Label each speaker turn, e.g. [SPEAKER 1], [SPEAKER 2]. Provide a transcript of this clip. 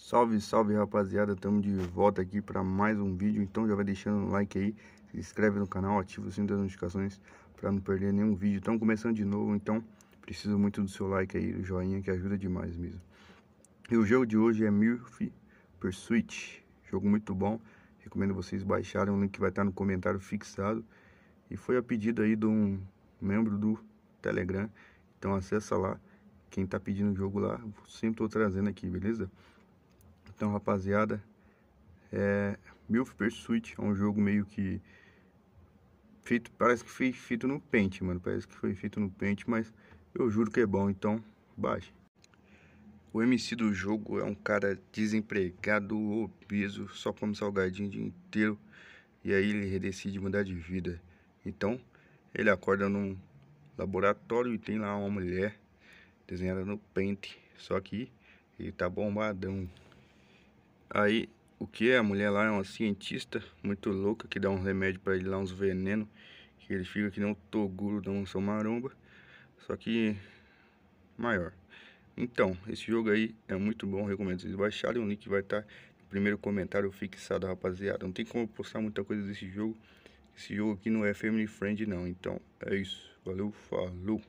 [SPEAKER 1] Salve, salve rapaziada, estamos de volta aqui para mais um vídeo, então já vai deixando o like aí, se inscreve no canal, ativa o sininho das notificações para não perder nenhum vídeo. Estamos começando de novo, então preciso muito do seu like aí, do joinha que ajuda demais mesmo. E o jogo de hoje é Murphy Pursuit, jogo muito bom, recomendo vocês baixarem, o link vai estar no comentário fixado. E foi a pedido aí de um membro do Telegram, então acessa lá, quem está pedindo o jogo lá, sempre estou trazendo aqui, beleza? Então, rapaziada, é, Milf Pursuit é um jogo meio que feito, parece que foi feito no pente mano, parece que foi feito no pente mas eu juro que é bom, então baixe. O MC do jogo é um cara desempregado, obeso, só come salgadinho o dia inteiro e aí ele decide mudar de vida. Então, ele acorda num laboratório e tem lá uma mulher desenhada no pente, só que ele tá bombadão. Aí, o que é? A mulher lá é uma cientista muito louca que dá um remédio para ele lá, uns venenos. Que ele fica que nem o toguro da mansão maromba. Só que maior. Então, esse jogo aí é muito bom, recomendo vocês baixarem. O link vai estar tá no primeiro comentário fixado, rapaziada. Não tem como postar muita coisa desse jogo. Esse jogo aqui não é Family Friend, não. Então, é isso. Valeu, falou.